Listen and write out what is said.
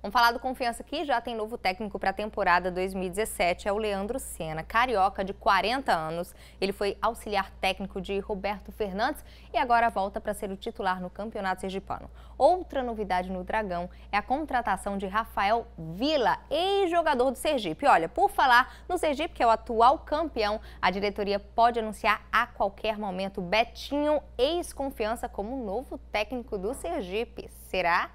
Vamos falar do Confiança que já tem novo técnico para a temporada 2017, é o Leandro Senna, carioca de 40 anos. Ele foi auxiliar técnico de Roberto Fernandes e agora volta para ser o titular no Campeonato Sergipano. Outra novidade no Dragão é a contratação de Rafael Vila, ex-jogador do Sergipe. Olha, por falar no Sergipe, que é o atual campeão, a diretoria pode anunciar a qualquer momento Betinho, ex-confiança, como novo técnico do Sergipe. Será?